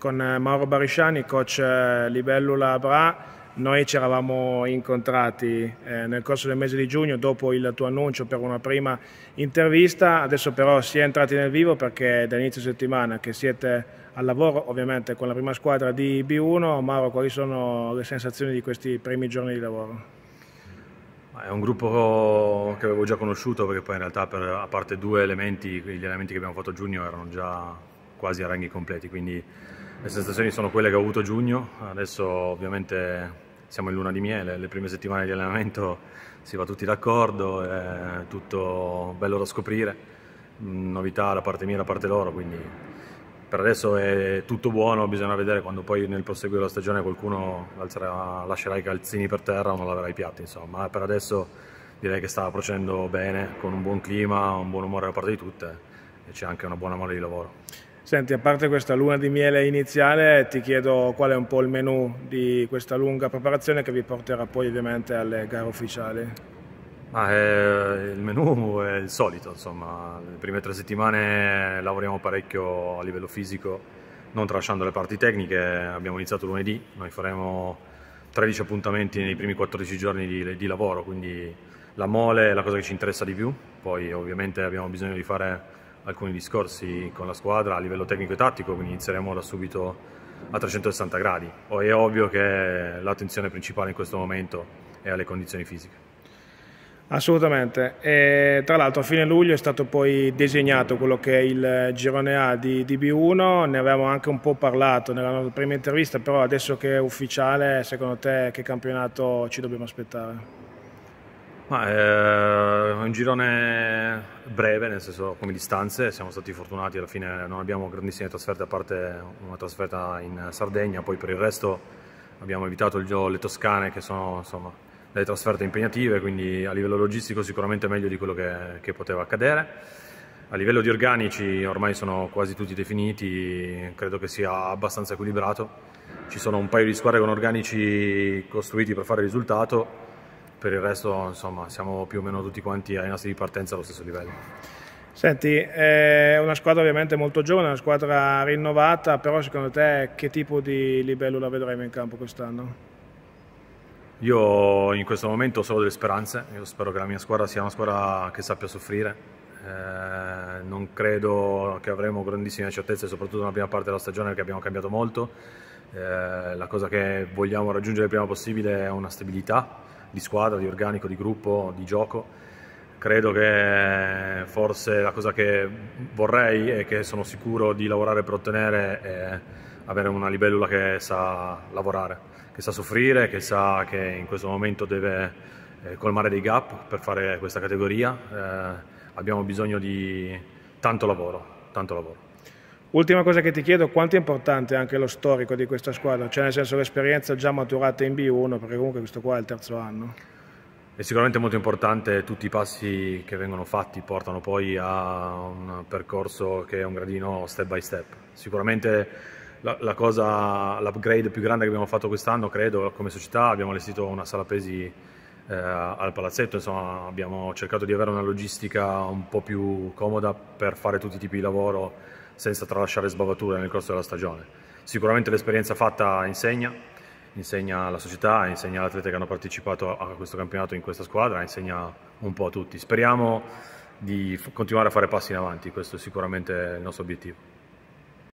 con eh, Mauro Barisciani, coach eh, Libellula Bra, noi ci eravamo incontrati eh, nel corso del mese di giugno dopo il tuo annuncio per una prima intervista, adesso però si è entrati nel vivo perché dall'inizio settimana che siete al lavoro ovviamente con la prima squadra di B1, Mauro quali sono le sensazioni di questi primi giorni di lavoro? È un gruppo che avevo già conosciuto perché poi in realtà per, a parte due elementi, gli elementi che abbiamo fatto a giugno erano già quasi a ranghi completi, quindi le sensazioni sono quelle che ho avuto a giugno, adesso ovviamente siamo in luna di miele, le prime settimane di allenamento si va tutti d'accordo, è tutto bello da scoprire, mm, novità da parte mia e da parte loro, quindi per adesso è tutto buono, bisogna vedere quando poi nel proseguo della stagione qualcuno alzerà, lascerà i calzini per terra o non laverà i piatti, insomma, per adesso direi che sta procedendo bene, con un buon clima, un buon umore da parte di tutte e c'è anche una buona mole di lavoro. Senti, a parte questa luna di miele iniziale, ti chiedo qual è un po' il menù di questa lunga preparazione che vi porterà poi ovviamente alle gare ufficiali. Ah, eh, il menù è il solito, insomma, le prime tre settimane lavoriamo parecchio a livello fisico, non tralasciando le parti tecniche, abbiamo iniziato lunedì, noi faremo 13 appuntamenti nei primi 14 giorni di, di lavoro, quindi la mole è la cosa che ci interessa di più, poi ovviamente abbiamo bisogno di fare alcuni discorsi con la squadra a livello tecnico e tattico, quindi inizieremo da subito a 360 gradi. O è ovvio che l'attenzione principale in questo momento è alle condizioni fisiche. Assolutamente, e, tra l'altro a fine luglio è stato poi disegnato quello che è il girone A di, di B1, ne avevamo anche un po' parlato nella nostra prima intervista, però adesso che è ufficiale, secondo te che campionato ci dobbiamo aspettare? Ma è eh, un girone breve, nel senso come distanze, siamo stati fortunati, alla fine non abbiamo grandissime trasferte a parte una trasferta in Sardegna, poi per il resto abbiamo evitato il le Toscane che sono insomma, delle trasferte impegnative, quindi a livello logistico sicuramente meglio di quello che, che poteva accadere. A livello di organici ormai sono quasi tutti definiti, credo che sia abbastanza equilibrato, ci sono un paio di squadre con organici costruiti per fare il risultato per il resto insomma, siamo più o meno tutti quanti ai nostri di partenza allo stesso livello. Senti, eh, è una squadra ovviamente molto giovane, una squadra rinnovata, però secondo te che tipo di livello la vedremo in campo quest'anno? Io in questo momento ho solo delle speranze, io spero che la mia squadra sia una squadra che sappia soffrire, eh, non credo che avremo grandissime certezze, soprattutto nella prima parte della stagione perché abbiamo cambiato molto, eh, la cosa che vogliamo raggiungere il prima possibile è una stabilità, di squadra, di organico, di gruppo, di gioco. Credo che forse la cosa che vorrei e che sono sicuro di lavorare per ottenere è avere una libellula che sa lavorare, che sa soffrire, che sa che in questo momento deve eh, colmare dei gap per fare questa categoria. Eh, abbiamo bisogno di tanto lavoro, tanto lavoro. Ultima cosa che ti chiedo, quanto è importante anche lo storico di questa squadra? Cioè nel senso l'esperienza già maturata in B1, perché comunque questo qua è il terzo anno. È sicuramente molto importante, tutti i passi che vengono fatti portano poi a un percorso che è un gradino step by step. Sicuramente la, la cosa, l'upgrade più grande che abbiamo fatto quest'anno, credo, come società, abbiamo allestito una sala pesi eh, al palazzetto, insomma abbiamo cercato di avere una logistica un po' più comoda per fare tutti i tipi di lavoro senza tralasciare sbavature nel corso della stagione. Sicuramente l'esperienza fatta insegna, insegna alla società, insegna agli atleti che hanno partecipato a questo campionato in questa squadra, insegna un po' a tutti. Speriamo di continuare a fare passi in avanti, questo è sicuramente il nostro obiettivo.